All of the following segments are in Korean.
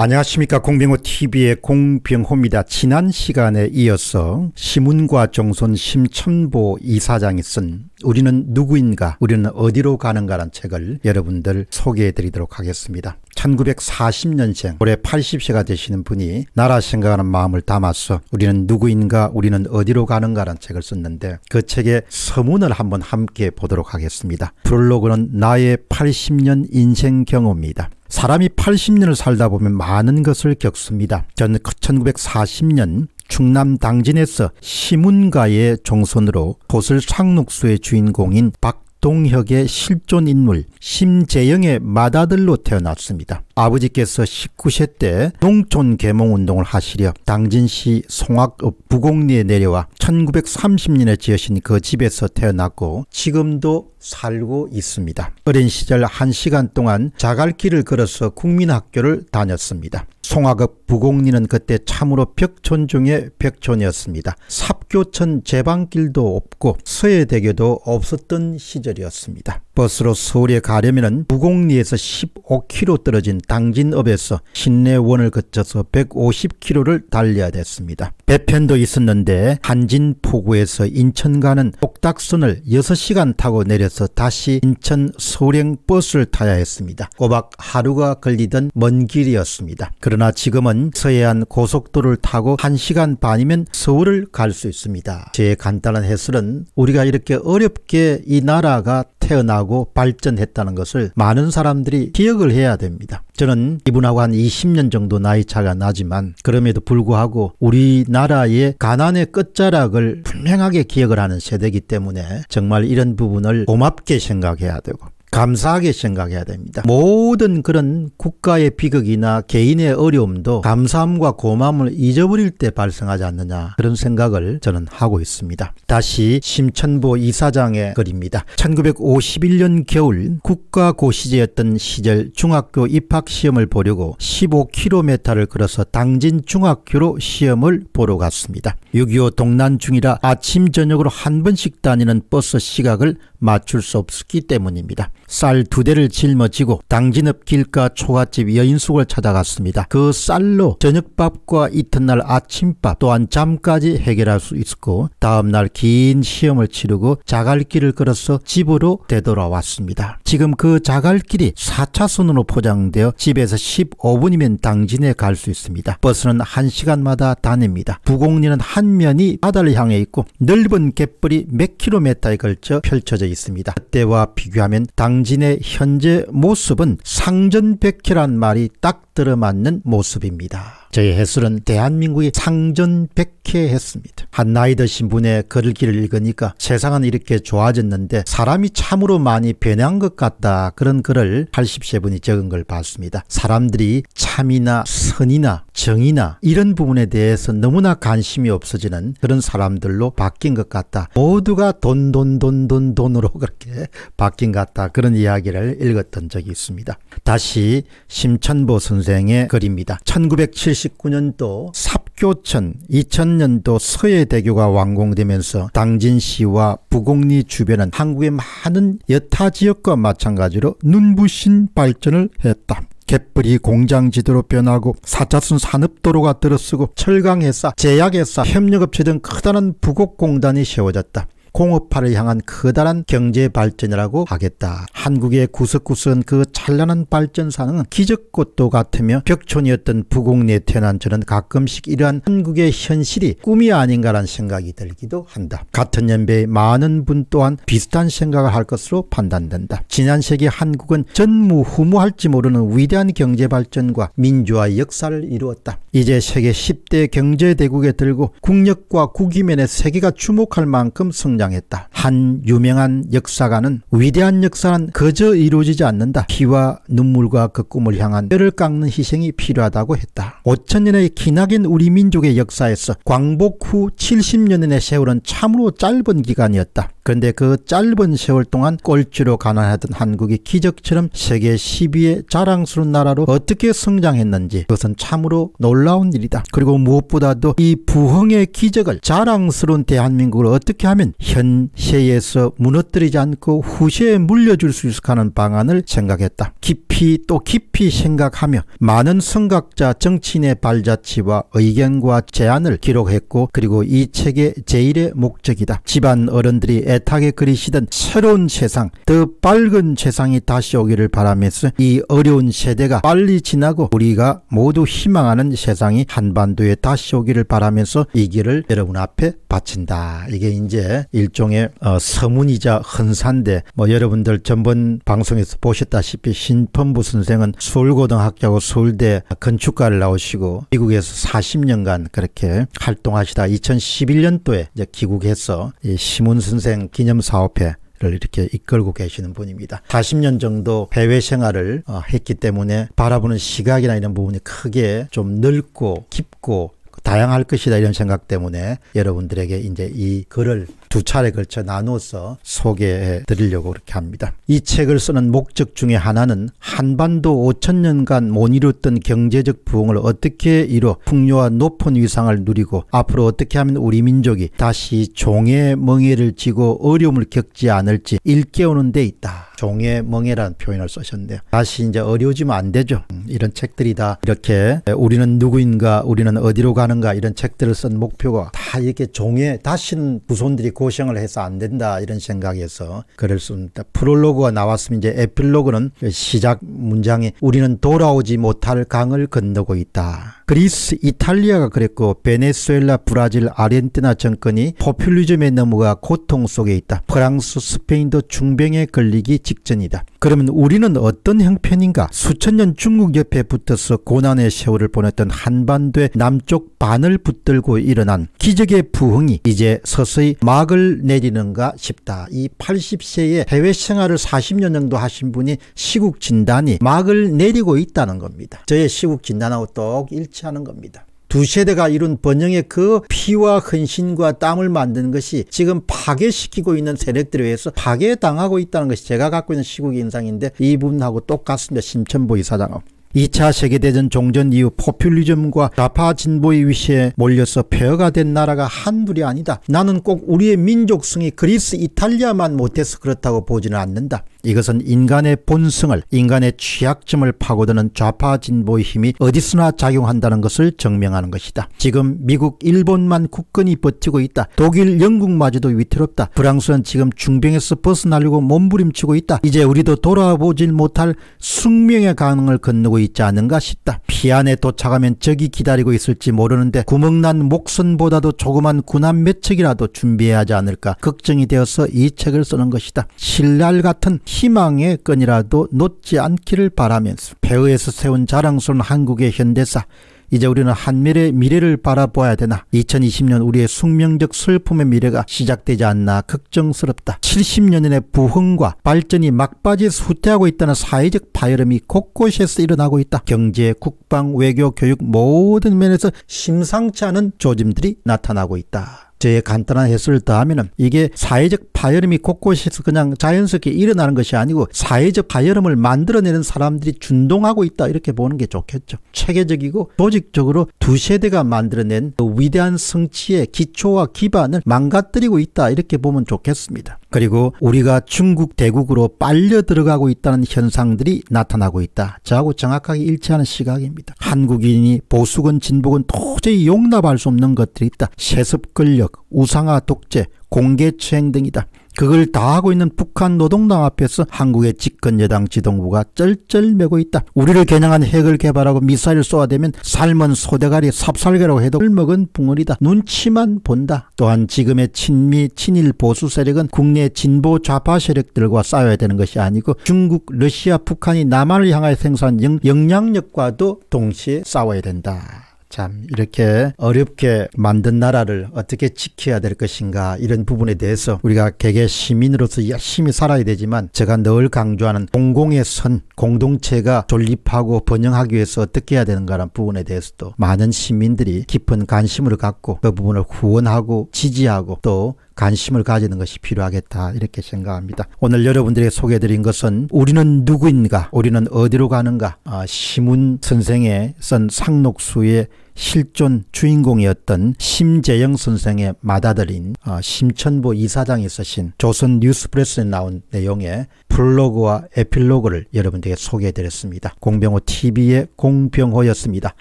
안녕하십니까 공병호TV의 공병호입니다. 지난 시간에 이어서 시문과 정손 심천보 이사장이 쓴 우리는 누구인가 우리는 어디로 가는가라는 책을 여러분들 소개해 드리도록 하겠습니다. 1940년생 올해 80세가 되시는 분이 나라 생각하는 마음을 담아서 우리는 누구인가 우리는 어디로 가는가라는 책을 썼는데 그 책의 서문을 한번 함께 보도록 하겠습니다. 프로그는 나의 80년 인생 경험입니다. 사람이 80년을 살다 보면 많은 것을 겪습니다. 저는 1940년 충남 당진에서 시문가의 종손으로 고슬 상록수의 주인공인 박 동혁의 실존 인물 심재영의 맏아들로 태어났습니다. 아버지께서 19세 때 농촌 계몽 운동을 하시려 당진시 송악읍 부곡리에 내려와 1930년에 지으신 그 집에서 태어났고 지금도 살고 있습니다. 어린 시절 1시간 동안 자갈길을 걸어서 국민학교를 다녔습니다. 송화급 부곡리는 그때 참으로 벽촌 중에 벽촌이었습니다. 삽교천 제방길도 없고 서해대교도 없었던 시절이었습니다. 버스로 서울에 가려면 부곡리에서 15km 떨어진 당진읍에서 신내원을 거쳐서 150km를 달려야 됐습니다. 배편도 있었는데 한진포구에서 인천 가는 옥닥선을 6시간 타고 내려서 다시 인천 소령 버스를 타야 했습니다. 꼬박 하루가 걸리던 먼 길이었습니다. 그러나 지금은 서해안 고속도로를 타고 1시간 반이면 서울을 갈 수 있습니다. 제 간단한 해설은 우리가 이렇게 어렵게 이 나라가 태어나고 발전하고 발전했다는 것을 많은 사람들이 기억을 해야 됩니다. 저는 이분하고 한 20년 정도 나이 차가 나지만 그럼에도 불구하고 우리나라의 가난의 끝자락을 분명하게 기억을 하는 세대이기 때문에 정말 이런 부분을 고맙게 생각해야 되고 감사하게 생각해야 됩니다. 모든 그런 국가의 비극이나 개인의 어려움도 감사함과 고마움을 잊어버릴 때 발생하지 않느냐 그런 생각을 저는 하고 있습니다. 다시 심천보 이사장의 글입니다. 1951년 겨울 국가고시제였던 시절 중학교 입학시험을 보려고 15km를 걸어서 당진 중학교로 시험을 보러 갔습니다. 6.25 동난 중이라 아침 저녁으로 한 번씩 다니는 버스 시각을 맞출 수 없었기 때문입니다. 쌀두 대를 짊어지고 당진읍 길가 초가집 여인숙을 찾아갔습니다. 그 쌀로 저녁밥과 이튿날 아침밥 또한 잠까지 해결할 수 있었고 다음날 긴 시험을 치르고 자갈길을 걸어서 집으로 되돌아왔습니다. 지금 그 자갈길이 4차선으로 포장되어 집에서 15분이면 당진에 갈 수 있습니다. 버스는 1시간마다 다닙니다. 부곡리는 한 면이 바다를 향해 있고 넓은 갯벌이 몇 킬로미터에 걸쳐 펼쳐져 있습니다. 그때와 비교하면 당 당진의 현재 모습은 상전백해란 말이 딱 들어맞는 모습입니다. 저의 해설은 대한민국이 상전백회했습니다한 나이 드신 분의 글기를 읽으니까 세상은 이렇게 좋아졌는데 사람이 참으로 많이 변한 것 같다 그런 글을 80세 분이 적은 걸 봤습니다. 사람들이 참이나 선이나 정이나 이런 부분에 대해서 너무나 관심이 없어지는 그런 사람들로 바뀐 것 같다. 모두가 돈 돈 돈 돈 돈으로 그렇게 바뀐 것 같다 그런 이야기를 읽었던 적이 있습니다. 다시 심천보 선생의 글입니다. 1970 1919년도 삽교천 2000년도 서해대교가 완공되면서 당진시와 부곡리 주변은 한국의 많은 여타 지역과 마찬가지로 눈부신 발전을 했다. 갯벌이 공장지대로 변하고 사자순 산업도로가 들어서고 철강회사, 제약회사, 협력업체 등 커다란 부곡공단이 세워졌다. 공업화를 향한 커다란 경제 발전이라고 하겠다. 한국의 구석구석은 그 찬란한 발전사는 기적꽃도 같으며 벽촌이었던 부곡리에 태어난 저는 가끔씩 이러한 한국의 현실이 꿈이 아닌가란 생각이 들기도 한다. 같은 연배의 많은 분 또한 비슷한 생각을 할 것으로 판단된다. 지난 세기 한국은 전무후무할지 모르는 위대한 경제발전과 민주화의 역사를 이루었다. 이제 세계 10대 경제대국에 들고 국력과 국위면의 세계가 주목할 만큼 성장했다. 한 유명한 역사가는 위대한 역사는 그저 이루어지지 않는다. 피와 피와 눈물과 그 꿈을 향한 뼈를 깎는 희생이 필요하다고 했다. 5천년의 기나긴 우리 민족의 역사에서 광복 후 70년의 세월은 참으로 짧은 기간이었다. 그런데 그 짧은 세월 동안 꼴찌로 가난하던 한국이 기적처럼 세계 10위의 자랑스러운 나라로 어떻게 성장했는지 그것은 참으로 놀라운 일이다. 그리고 무엇보다도 이 부흥의 기적을 자랑스러운 대한민국을 어떻게 하면 현세에서 무너뜨리지 않고 후세에 물려줄 수 있을까 하는 방안을 생각했다. 깊이 또 깊이 생각하며 많은 성각자 정치인의 발자취와 의견과 제안을 기록했고 그리고 이 책의 제일의 목적이다. 집안 어른들이 애타게 그리시던 새로운 세상, 더 밝은 세상이 다시 오기를 바라면서 이 어려운 세대가 빨리 지나고 우리가 모두 희망하는 세상이 한반도에 다시 오기를 바라면서 이 길을 여러분 앞에 바친다. 이게 이제 일종의 어, 서문이자 헌사인데 뭐 여러분들 전번 방송에서 보셨다시피 아시다시피 그 신펀부 선생은 서울고등학교하고 서울대 건축과를 나오시고 미국에서 40년간 그렇게 활동하시다 2011년도에 이제 귀국해서 이 시문 선생 기념 사업회 를 이렇게 이끌고 계시는 분입니다. 40년 정도 해외 생활을 어, 했기 때문에 바라보는 시각이나 이런 부분이 크게 좀 넓고 깊고 다양할 것이다 이런 생각 때문에 여러분들에게 이제 이 글을 두 차례 걸쳐 나눠서 소개해 드리려고 그렇게 합니다. 이 책을 쓰는 목적 중에 하나는 한반도 5천년간 못 이뤘던 경제적 부흥을 어떻게 이뤄 풍요와 높은 위상을 누리고 앞으로 어떻게 하면 우리 민족이 다시 종의 멍해를 지고 어려움을 겪지 않을지 일깨우는 데 있다. 종의 멍해라는 표현을 쓰셨는데요. 다시 이제 어려워지면 안 되죠. 음, 이런 책들이 다 이렇게 우리는 누구인가 우리는 어디로 가 하는가 이런 책들을 쓴 목표가 다 이렇게 종에 다신 부손들이 고생을 해서 안 된다 이런 생각에서 글을 씁니다. 프롤로그가 나왔으면 이제 에필로그는 그 시작 문장이 우리는 돌아오지 못할 강을 건너고 있다. 그리스, 이탈리아가 그랬고 베네수엘라, 브라질, 아르헨티나 정권이 포퓰리즘에 넘어가 고통 속에 있다. 프랑스, 스페인도 중병에 걸리기 직전이다. 그러면 우리는 어떤 형편인가? 수천 년 중국 옆에 붙어서 고난의 세월을 보냈던 한반도의 남쪽 반을 붙들고 일어난 기적의 부흥이 이제 서서히 막을 내리는가 싶다. 이 80세에 해외 생활을 40년 정도 하신 분이 시국 진단이 막을 내리고 있다는 겁니다. 저의 시국 진단하고 똑 일치하는 겁니다. 두 세대가 이룬 번영의 그 피와 헌신과 땀을 만드는 것이 지금 파괴시키고 있는 세력들에 의해서 파괴당하고 있다는 것이 제가 갖고 있는 시국 인상인데 이분하고 똑같습니다. 심천보 이사장하고. 2차 세계대전 종전 이후 포퓰리즘과 좌파 진보의 위시에 몰려서 폐허가 된 나라가 한둘이 아니다. 나는 꼭 우리의 민족성이 그리스 이탈리아만 못해서 그렇다고 보지는 않는다. 이것은 인간의 본성을 인간의 취약점을 파고드는 좌파 진보의 힘이 어디서나 작용한다는 것을 증명하는 것이다. 지금 미국 일본만 국건이 버티고 있다. 독일 영국마저도 위태롭다. 프랑스는 지금 중병에서 벗어나려고 몸부림치고 있다. 이제 우리도 돌아보질 못할 숙명의 강을 건너고 있지 않은가 싶다. 피안에 도착하면 적이 기다리고 있을지 모르는데 구멍난 목선보다도 조그만 군함 몇 척이라도 준비해야 하지 않을까 걱정이 되어서 이 책을 쓰는 것이다. 신랄 같은 희망의 끈이라도 놓지 않기를 바라면서 배후에서 세운 자랑스러운 한국의 현대사 이제 우리는 한미래의 미래를 바라보아야 되나 2020년 우리의 숙명적 슬픔의 미래가 시작되지 않나 걱정스럽다 70년의 부흥과 발전이 막바지에 후퇴하고 있다는 사회적 파열음이 곳곳에서 일어나고 있다 경제 국방 외교 교육 모든 면에서 심상치 않은 조짐들이 나타나고 있다 저의 간단한 해설을 더하면 이게 사회적 파열음이 곳곳에서 그냥 자연스럽게 일어나는 것이 아니고 사회적 파열음을 만들어내는 사람들이 준동하고 있다 이렇게 보는 게 좋겠죠. 체계적이고 조직적으로 두 세대가 만들어낸 그 위대한 성취의 기초와 기반을 망가뜨리고 있다 이렇게 보면 좋겠습니다. 그리고 우리가 중국 대국으로 빨려 들어가고 있다는 현상들이 나타나고 있다. 저하고 정확하게 일치하는 시각입니다. 한국인이 보수건 진보건 도저히 용납할 수 없는 것들이 있다. 세습 권력, 우상화 독재, 공개추행 등이다. 그걸 다 하고 있는 북한 노동당 앞에서 한국의 집권 여당 지도부가 쩔쩔매고 있다. 우리를 겨냥한 핵을 개발하고 미사일을 쏘아대면 삶은 소대가리 삽살개라고 해도 흘먹은 붕어리다. 눈치만 본다. 또한 지금의 친미 친일 보수 세력은 국내 진보 좌파 세력들과 싸워야 되는 것이 아니고 중국, 러시아, 북한이 남한을 향하여 생산 영향력과도 동시에 싸워야 된다. 참 이렇게 어렵게 만든 나라를 어떻게 지켜야 될 것인가 이런 부분에 대해서 우리가 개개 시민으로서 열심히 살아야 되지만 제가 늘 강조하는 공공의 선 공동체가 존립하고 번영하기 위해서 어떻게 해야 되는가라는 부분에 대해서도 많은 시민들이 깊은 관심을 갖고 그 부분을 후원하고 지지하고 또 관심을 가지는 것이 필요하겠다 이렇게 생각합니다. 오늘 여러분들에게 소개해드린 것은 우리는 누구인가 우리는 어디로 가는가 아, 시문 선생의 쓴 상록수의 실존 주인공이었던 심재영 선생의 맏아들인 아, 심천보 이사장이 쓰신 조선 뉴스프레스에 나온 내용의 블로그와 에필로그를 여러분들에게 소개해드렸습니다. 공병호 TV의 공병호였습니다.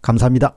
감사합니다.